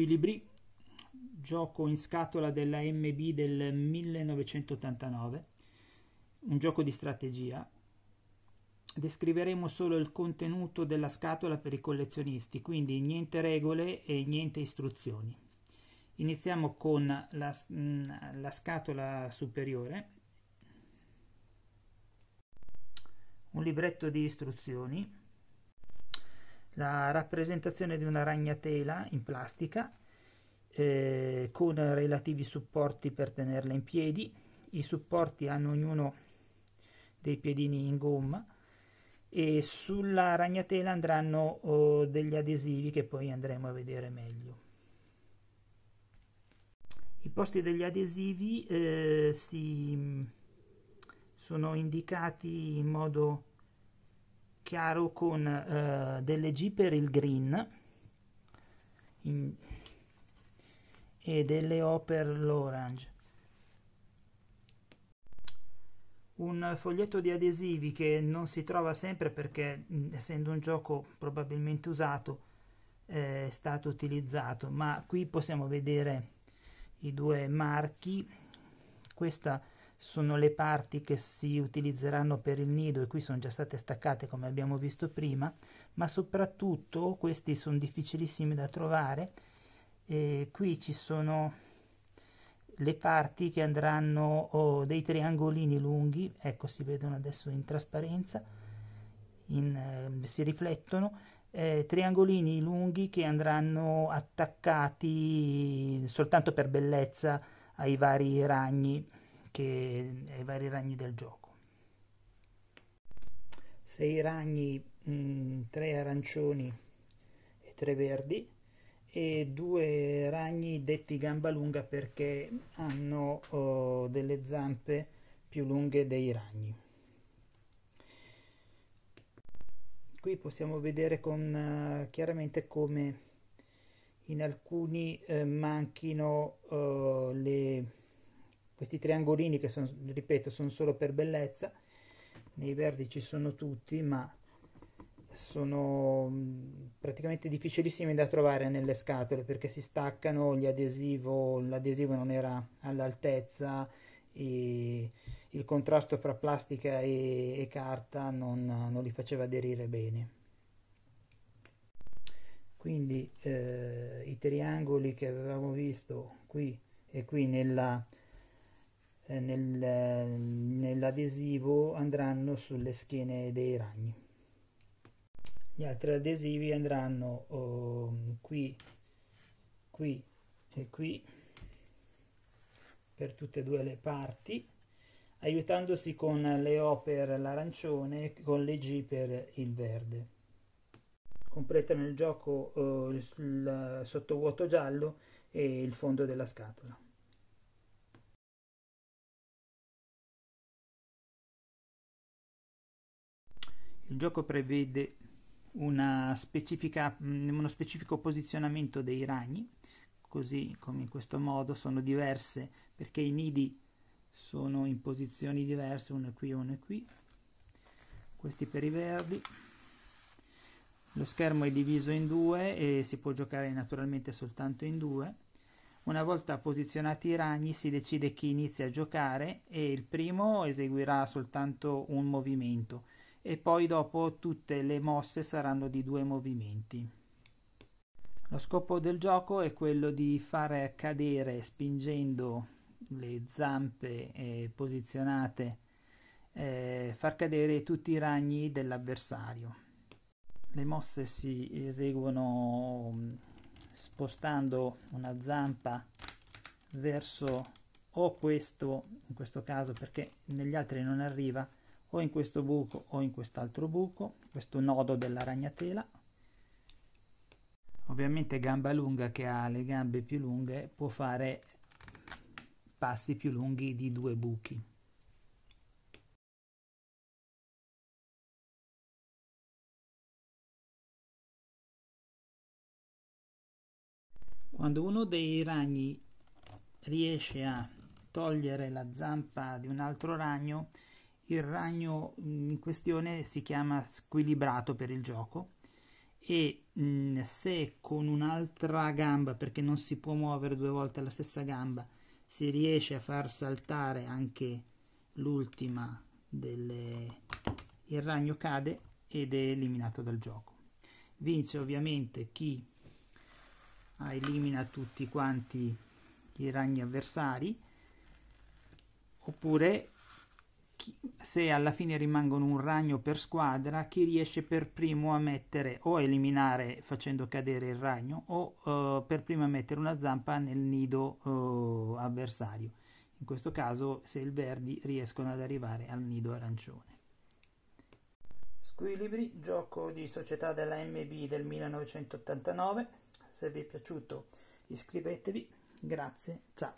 Equilibri, gioco in scatola della MB del 1989, un gioco di strategia. Descriveremo solo il contenuto della scatola per i collezionisti, quindi niente regole e niente istruzioni. Iniziamo con la, mm, la scatola superiore, un libretto di istruzioni la rappresentazione di una ragnatela in plastica eh, con relativi supporti per tenerla in piedi. I supporti hanno ognuno dei piedini in gomma e sulla ragnatela andranno oh, degli adesivi che poi andremo a vedere meglio. I posti degli adesivi eh, si, mm, sono indicati in modo chiaro con eh, delle G per il green in, e delle O per l'orange. Un foglietto di adesivi che non si trova sempre perché essendo un gioco probabilmente usato eh, è stato utilizzato, ma qui possiamo vedere i due marchi. Questa sono le parti che si utilizzeranno per il nido e qui sono già state staccate come abbiamo visto prima, ma soprattutto questi sono difficilissimi da trovare. E qui ci sono le parti che andranno oh, dei triangolini lunghi, ecco si vedono adesso in trasparenza, in, eh, si riflettono, eh, triangolini lunghi che andranno attaccati soltanto per bellezza ai vari ragni che ai vari ragni del gioco. Sei ragni, mh, mm, tre arancioni e tre verdi e due ragni detti gamba lunga perché hanno oh, delle zampe più lunghe dei ragni. Qui possiamo vedere con, uh, chiaramente come in alcuni eh, manchino uh, le questi triangolini che sono, ripeto, sono solo per bellezza, nei verdi ci sono tutti, ma sono praticamente difficilissimi da trovare nelle scatole perché si staccano, l'adesivo non era all'altezza, il contrasto fra plastica e, e carta non, non, li faceva aderire bene. Quindi eh, i triangoli che avevamo visto qui e qui nella, eh, nel, eh, nell'adesivo andranno sulle schiene dei ragni. Gli altri adesivi andranno oh, qui, qui e qui per tutte e due le parti aiutandosi con le O per l'arancione e con le G per il verde. Completano il gioco eh, il sottovuoto giallo e il fondo della scatola. Il gioco prevede mm, uno specifico posizionamento dei ragni, così come in questo modo sono diverse perché i nidi sono in posizioni diverse, uno è qui e uno è qui, questi per i verdi. Lo schermo è diviso in due e si può giocare naturalmente soltanto in due. Una volta posizionati i ragni si decide chi inizia a giocare e il primo eseguirà soltanto un movimento e poi dopo tutte le mosse saranno di due movimenti. Lo scopo del gioco è quello di far cadere spingendo le zampe eh, posizionate, eh, far cadere tutti i ragni dell'avversario. Le mosse si eseguono mm, spostando una zampa verso o questo, in questo caso perché negli altri non arriva, o in questo buco o in quest'altro buco, questo nodo della ragnatela. Ovviamente gamba lunga che ha le gambe più lunghe può fare passi più lunghi di due buchi. Quando uno dei ragni riesce a togliere la zampa di un altro ragno, il ragno in questione si chiama squilibrato per il gioco e mh, se con un'altra gamba, perché non si può muovere due volte la stessa gamba, si riesce a far saltare anche l'ultima delle... il ragno cade ed è eliminato dal gioco. Vince ovviamente chi elimina tutti quanti i ragni avversari oppure se alla fine rimangono un ragno per squadra, chi riesce per primo a mettere o a eliminare facendo cadere il ragno o eh, per primo a mettere una zampa nel nido eh, avversario. In questo caso se il verdi riescono ad arrivare al nido arancione. Squilibri, gioco di società della MB del 1989. Se vi è piaciuto iscrivetevi. Grazie, ciao.